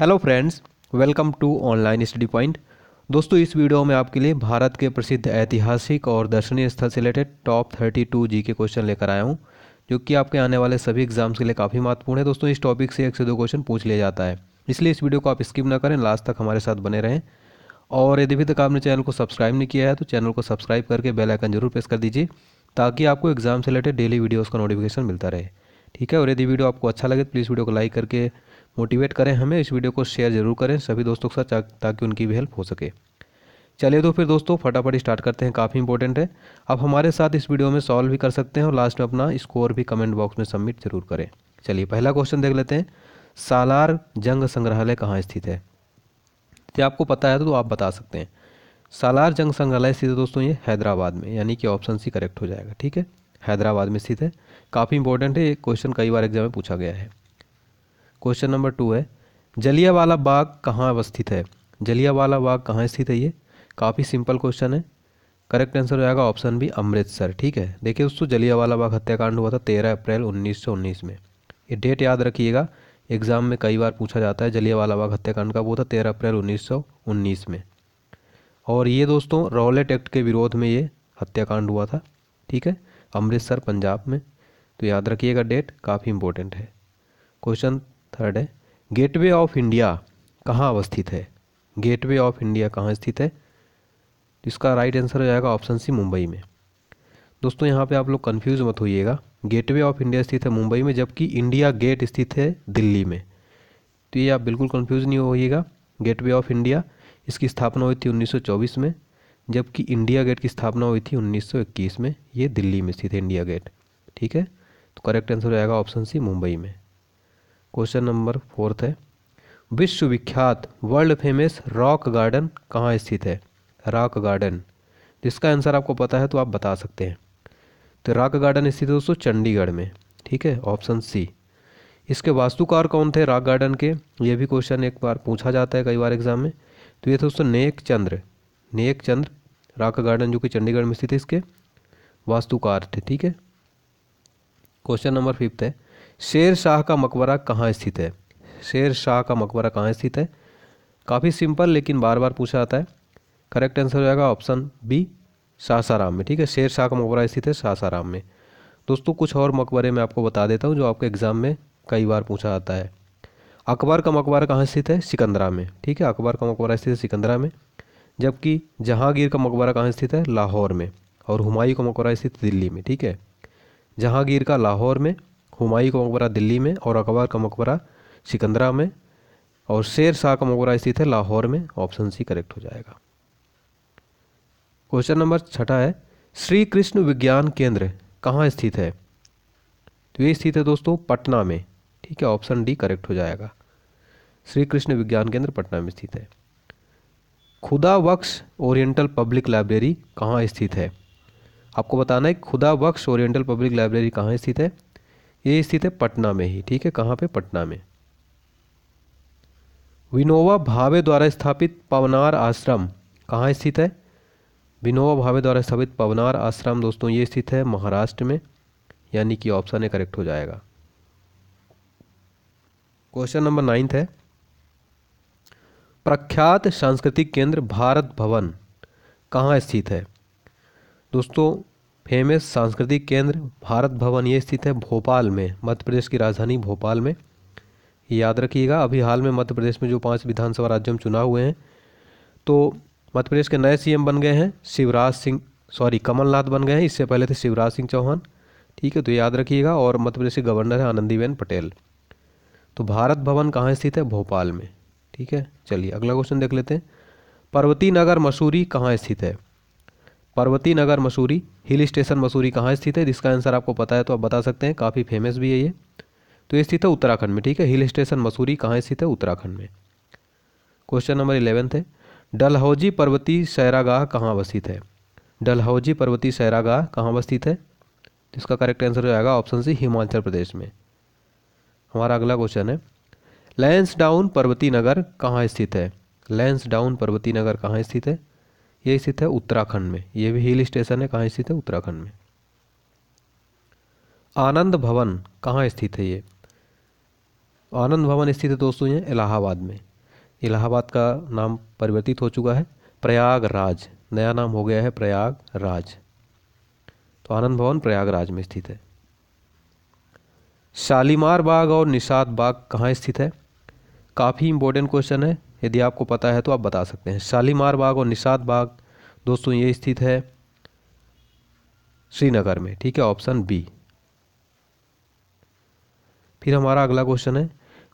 hello friends welcome to online study point दोस्तों इस video में आपके लिए भारत के प्रसिद्ध ऐतिहासिक और दर्शनीय स्थल से related top thirty two G K question लेकर आया हूँ जो कि आपके आने वाले सभी एग्जाम्स के लिए काफ़ी महत्वपूर्ण है दोस्तों इस टॉपिक से एक से दो क्वेश्चन पूछ लिया जाता है इसलिए इस वीडियो को आप स्किप ना करें लास्ट तक हमारे साथ बने रहें और यदि भी तक आपने चैनल को सब्सक्राइब नहीं किया है तो चैनल को सब्सक्राइब करके बेल आइकन जरूर प्रेस कर दीजिए ताकि आपको एग्जाम से रिलेटेड डेली वीडियोज़ का नोटिफिकेशन मिलता रहे ठीक है और यदि वीडियो आपको अच्छा लगे तो प्लीज़ वीडियो को लाइक करके मोटिवेट करें हमें इस वीडियो को शेयर जरूर करें सभी दोस्तों के साथ ताकि उनकी भी हेल्प हो सके चलिए तो फिर दोस्तों फटाफट स्टार्ट करते हैं काफ़ी इंपॉर्टेंट है आप हमारे साथ इस वीडियो में सॉल्व भी कर सकते हैं और लास्ट में अपना स्कोर भी कमेंट बॉक्स में सबमिट जरूर करें चलिए पहला क्वेश्चन देख लेते हैं सालार जंग संग्रहालय कहाँ स्थित है यदि आपको पता है तो आप बता सकते हैं सालार जंग संग्रहालय स्थित है दोस्तों ये हैदराबाद में यानी कि ऑप्शन सी करेक्ट हो जाएगा ठीक है हैदराबाद में स्थित है काफ़ी इंपॉर्टेंट है ये क्वेश्चन कई बार एग्जाम में पूछा गया है क्वेश्चन नंबर टू है जलियावाला बाग कहाँ अवस्थित है जलियावाला बाग कहाँ स्थित है ये काफ़ी सिंपल क्वेश्चन है करेक्ट आंसर हो जाएगा ऑप्शन बी अमृतसर ठीक है देखिए दोस्तों जलियावाला बाग हत्याकांड हुआ था तेरह अप्रैल उन्नीस में ये डेट याद रखिएगा एग्जाम में कई बार पूछा जाता है जलियावाला बाग हत्याकांड का वो था तेरह अप्रैल उन्नीस में और ये दोस्तों रॉलेट एक्ट के विरोध में ये हत्याकांड हुआ था ठीक है अमृतसर पंजाब में तो याद रखिएगा डेट काफ़ी इंपॉर्टेंट है क्वेश्चन थर्ड है गेटवे ऑफ इंडिया कहाँ अवस्थित है गेटवे ऑफ इंडिया कहाँ स्थित है इसका राइट आंसर हो जाएगा ऑप्शन सी मुंबई में दोस्तों यहाँ पे आप लोग कंफ्यूज मत होइएगा गेटवे ऑफ इंडिया स्थित है मुंबई में जबकि इंडिया गेट स्थित है दिल्ली में तो ये आप बिल्कुल कंफ्यूज नहीं होइएगा गेटवे ऑफ इंडिया इसकी स्थापना हुई थी 1924 में जबकि इंडिया गेट की स्थापना हुई थी 1921 में ये दिल्ली में स्थित है इंडिया गेट ठीक है तो करेक्ट आंसर हो जाएगा ऑप्शन सी मुंबई में क्वेश्चन नंबर फोर्थ है विश्वविख्यात वर्ल्ड फेमस रॉक गार्डन कहाँ स्थित है रॉक गार्डन जिसका आंसर आपको पता है तो आप बता सकते हैं तो रॉक गार्डन स्थित है दोस्तों चंडीगढ़ में ठीक है ऑप्शन सी इसके वास्तुकार कौन थे रॉक गार्डन के ये भी क्वेश्चन एक बार पूछा जाता है कई बार एग्जाम में तो ये थे दोस्तों नेक चंद्र नेक चंद्र रॉक गार्डन जो कि चंडीगढ़ में स्थित है इसके वास्तुकार थे ठीक है क्वेश्चन नंबर फिफ्थ है शेर शाह का मकबरा कहाँ स्थित है शेर शाह का मकबरा कहाँ स्थित है काफ़ी सिंपल लेकिन बार बार पूछा जाता है करेक्ट आंसर हो जाएगा ऑप्शन बी सासाराम में ठीक है शेर शाह का मकबरा स्थित है सासाराम में दोस्तों कुछ और मकबरे मैं आपको बता देता हूँ जो आपके एग्ज़ाम में कई बार पूछा जाता है अकबर का मकबरा कहाँ स्थित है सिकंदरा में ठीक है अकबर का मकबरा स्थित है सिकंदरा में जबकि जहांगीर का मकबरा कहाँ स्थित है लाहौर में और हुमायूं का मकबरा स्थित दिल्ली में ठीक है जहांगीर का लाहौर में हुमायूं का मकबरा दिल्ली में और अकबर का मकबरा सिकंदरा में और शेर शाह का मकबरा स्थित है लाहौर में ऑप्शन सी करेक्ट हो जाएगा क्वेश्चन नंबर छठा है श्री कृष्ण विज्ञान केंद्र कहाँ स्थित है तो ये स्थित है दोस्तों पटना में ठीक है ऑप्शन डी करेक्ट हो जाएगा श्री कृष्ण विज्ञान केंद्र पटना में स्थित है खुदा वक्स ओरिएंटल पब्लिक लाइब्रेरी कहाँ स्थित है आपको बताना है खुदा वक्स ओरिएंटल पब्लिक लाइब्रेरी कहाँ स्थित है ये स्थित है पटना में ही ठीक है कहाँ पे पटना में विनोवा भावे द्वारा स्थापित पवनार आश्रम कहाँ स्थित है विनोवा भावे द्वारा स्थापित पवनार आश्रम दोस्तों ये स्थित है महाराष्ट्र में यानी कि ऑप्शन ए करेक्ट हो जाएगा क्वेश्चन नंबर नाइन्थ है प्रख्यात सांस्कृतिक केंद्र भारत भवन कहाँ स्थित है दोस्तों फेमस सांस्कृतिक केंद्र भारत भवन ये स्थित है भोपाल में मध्य प्रदेश की राजधानी भोपाल में याद रखिएगा अभी हाल में मध्य प्रदेश में जो पांच विधानसभा राज्यों में चुनाव हुए हैं तो मध्य प्रदेश के नए सीएम बन गए हैं शिवराज सिंह सॉरी कमलनाथ बन गए हैं इससे पहले थे शिवराज सिंह चौहान ठीक है तो याद रखिएगा और मध्य प्रदेश के गवर्नर हैं आनंदीबेन पटेल तो भारत भवन कहाँ स्थित है भोपाल में ठीक है चलिए अगला क्वेश्चन देख लेते हैं पर्वती नगर मसूरी कहाँ स्थित है पर्वती नगर मसूरी हिल स्टेशन मसूरी कहाँ स्थित है जिसका आंसर आपको पता है तो आप बता सकते हैं काफ़ी फेमस भी है ये तो ये स्थित है उत्तराखंड में ठीक है हिल स्टेशन मसूरी कहाँ स्थित है उत्तराखंड में क्वेश्चन नंबर इलेवेंथ है डलहौजी पर्वती सैरागाह कहाँ अवस्थित है डलहौजी पर्वती सैरागाह कहाँ अवस्थित है जिसका करेक्ट आंसर हो जाएगा ऑप्शन सी हिमाचल प्रदेश में हमारा अगला क्वेश्चन है लैंस डाउन पर्वती नगर कहाँ स्थित है लैंस डाउन पर्वती नगर कहाँ स्थित है ये स्थित है उत्तराखंड में ये भी हिल स्टेशन है कहाँ स्थित है उत्तराखंड में आनंद भवन कहाँ स्थित है ये आनंद भवन स्थित है दोस्तों ये इलाहाबाद में इलाहाबाद का नाम परिवर्तित हो चुका है प्रयागराज नया नाम हो गया है प्रयागराज तो आनंद भवन प्रयागराज में स्थित है शालीमार बाग और निषाद बाग कहाँ स्थित है काफ़ी इंपॉर्टेंट क्वेश्चन है यदि आपको पता है तो आप बता सकते हैं शालीमार बाग और निषाद बाग दोस्तों ये स्थित है श्रीनगर में ठीक है ऑप्शन बी फिर हमारा अगला क्वेश्चन है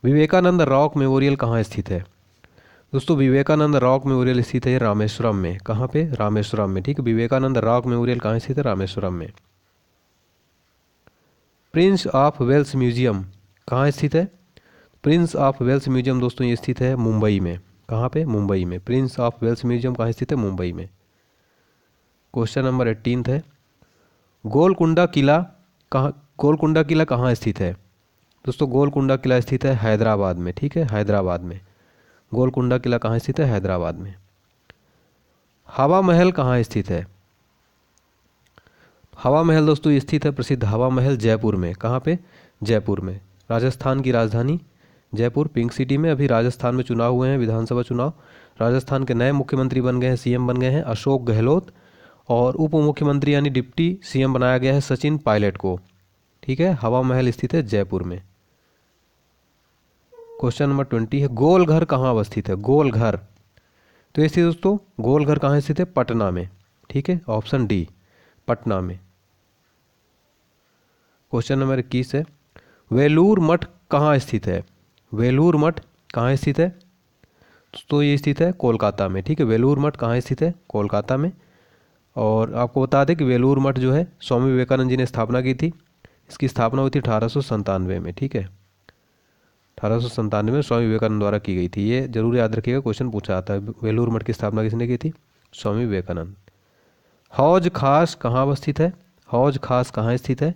विवेकानंद रॉक मेमोरियल कहाँ स्थित है दोस्तों विवेकानंद रॉक मेमोरियल स्थित है रामेश्वरम में कहाँ पे रामेश्वरम में ठीक है विवेकानंद रॉक मेमोरियल कहाँ स्थित है रामेश्वरम में प्रिंस ऑफ वेल्स म्यूजियम कहाँ स्थित है प्रिंस ऑफ वेल्स म्यूजियम दोस्तों ये स्थित है मुंबई में कहाँ पे मुंबई में प्रिंस ऑफ वेल्स म्यूजियम कहाँ स्थित है मुंबई में क्वेश्चन नंबर एट्टीन है गोलकुंडा किला कहाँ गोलकुंडा किला कहाँ स्थित है दोस्तों गोलकुंडा किला स्थित है हैदराबाद में ठीक है हैदराबाद में गोलकुंडा किला कहाँ स्थित है हैदराबाद में हवा महल कहाँ स्थित है हवा महल दोस्तों स्थित है प्रसिद्ध हवा महल जयपुर में कहाँ पे जयपुर में राजस्थान की राजधानी जयपुर पिंक सिटी में अभी राजस्थान में चुनाव हुए हैं विधानसभा चुनाव राजस्थान के नए मुख्यमंत्री बन गए हैं सीएम बन गए हैं अशोक गहलोत और उप मुख्यमंत्री यानी डिप्टी सीएम बनाया गया है सचिन पायलट को ठीक है हवा महल स्थित है जयपुर में क्वेश्चन नंबर ट्वेंटी है गोलघर कहाँ अवस्थित है गोलघर तो ये स्थित दोस्तों गोलघर कहाँ स्थित है पटना में ठीक है ऑप्शन डी पटना में क्वेश्चन नंबर इक्कीस है वेलूर मठ कहाँ स्थित है वेलूर मठ कहाँ स्थित है तो ये स्थित है कोलकाता में ठीक है वेलूर मठ कहाँ स्थित है कोलकाता में और आपको बता दें कि वेलूर मठ जो है स्वामी विवेकानंद जी ने स्थापना की थी इसकी स्थापना हुई थी अठारह में ठीक है अठारह में स्वामी विवेकानंद द्वारा की गई थी ये जरूर याद रखिएगा क्वेश्चन पूछा आता है वेलूर मठ की स्थापना किसने की थी स्वामी विवेकानंद हौज खास कहाँ अवस्थित है हौज खास कहाँ स्थित है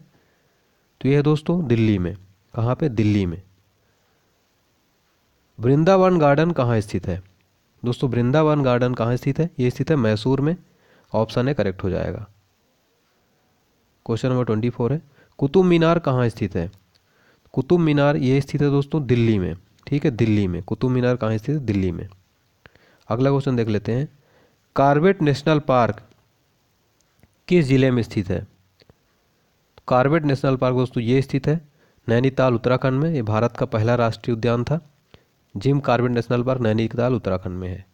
तो ये है दोस्तों दिल्ली में कहाँ पे दिल्ली में वृंदावन गार्डन कहाँ स्थित है दोस्तों वृंदावन गार्डन कहाँ स्थित है ये स्थित है मैसूर में ऑप्शन है करेक्ट हो जाएगा क्वेश्चन नंबर ट्वेंटी फोर है कुतुब मीनार कहाँ स्थित है कुतुब मीनार ये स्थित है दोस्तों दिल्ली में ठीक है दिल्ली में कुतुब मीनार कहाँ स्थित है दिल्ली में अगला क्वेश्चन देख लेते हैं कार्बेट नेशनल पार्क किस ज़िले में स्थित है कार्बेट नेशनल पार्क दोस्तों ये स्थित है नैनीताल उत्तराखंड में ये भारत का पहला राष्ट्रीय उद्यान था Jim Corbett national park Nainital Uttarakhand में है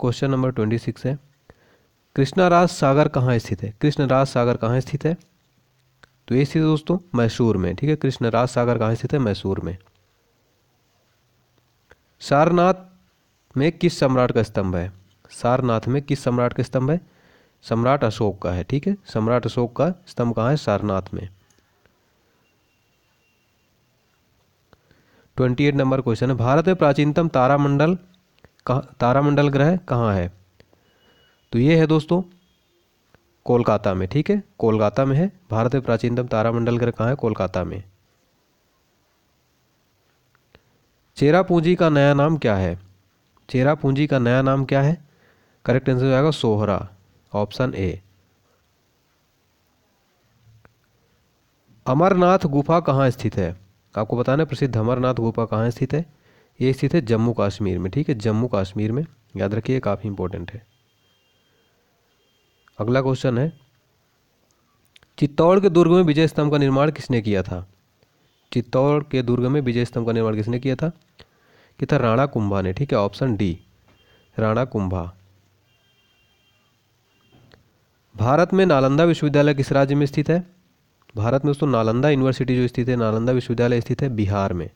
क्वेश्चन नंबर ट्वेंटी सिक्स है कृष्णाराज सागर कहाँ स्थित है कृष्णराज सागर कहाँ स्थित है तो ये स्थित है दोस्तों मैसूर में ठीक है कृष्णराज सागर कहाँ स्थित है मैसूर में सारनाथ में किस सम्राट का स्तंभ है सारनाथ में किस सम्राट का स्तंभ है सम्राट अशोक का है ठीक है सम्राट अशोक का स्तंभ कहाँ है सारनाथ में ट्वेंटी एट नंबर क्वेश्चन है भारत में प्राचीनतम तारामंडल कहाँ तारामंडल ग्रह कहाँ है तो ये है दोस्तों कोलकाता में ठीक है कोलकाता में है भारत में प्राचीनतम तारामंडल ग्रह कहाँ है कोलकाता में चेरापूंजी का नया नाम क्या है चेरापूंजी का नया नाम क्या है करेक्ट आंसर हो जाएगा सोहरा ऑप्शन ए अमरनाथ गुफा कहाँ स्थित है आपको बताना है प्रसिद्ध अमरनाथ गुफा कहाँ स्थित है ये स्थित है जम्मू कश्मीर में ठीक है जम्मू कश्मीर में याद रखिए काफ़ी इंपॉर्टेंट है अगला क्वेश्चन है चित्तौड़ के दुर्ग में विजय स्तंभ का निर्माण किसने किया था चित्तौड़ के दुर्ग में विजय स्तंभ का निर्माण किसने किया था कि था राणा कुंभा ने ठीक है ऑप्शन डी राणा कुंभा भारत में नालंदा विश्वविद्यालय किस राज्य में स्थित है भारत में दोस्तों नालंदा यूनिवर्सिटी जो स्थित है नालंदा विश्वविद्यालय स्थित है बिहार में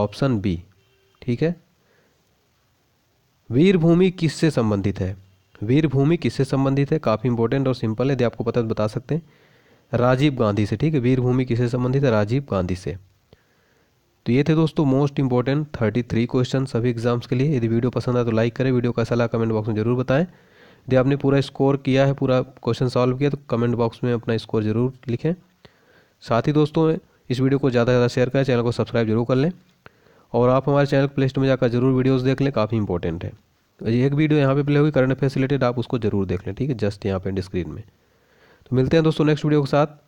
ऑप्शन बी ठीक है वीरभूमि किससे संबंधित है वीरभूमि किससे संबंधित है काफ़ी इंपॉर्टेंट और सिंपल है यदि आपको पता तो बता सकते हैं राजीव गांधी से ठीक है वीरभूमि किससे संबंधित है राजीव गांधी से तो ये थे दोस्तों most important thirty three question सभी एग्जाम्स के लिए यदि वीडियो पसंद आए तो लाइक करें वीडियो कैसा लगा कमेंट बॉक्स में जरूर बताएं यदि आपने पूरा स्कोर किया है पूरा क्वेश्चन सॉल्व किया तो कमेंट बॉक्स में अपना स्कोर ज़रूर लिखें साथ ही दोस्तों इस वीडियो को ज़्यादा से ज़्यादा शेयर करें चैनल को सब्सक्राइब जरूर कर लें और आप हमारे चैनल प्ले स्टोर में जाकर जरूर वीडियोस देख लें काफ़ी इंपॉर्टेंट है तो एक वीडियो यहाँ पे प्ले होगी करंट अफेयर रिलेटेड आप उसको जरूर देख लें ठीक है जस्ट यहाँ पे स्क्रीन में तो मिलते हैं दोस्तों नेक्स्ट वीडियो के साथ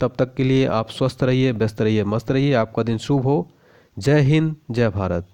तब तक के लिए आप स्वस्थ रहिए व्यस्त रहिए मस्त रहिए आपका दिन शुभ हो जय हिंद जय भारत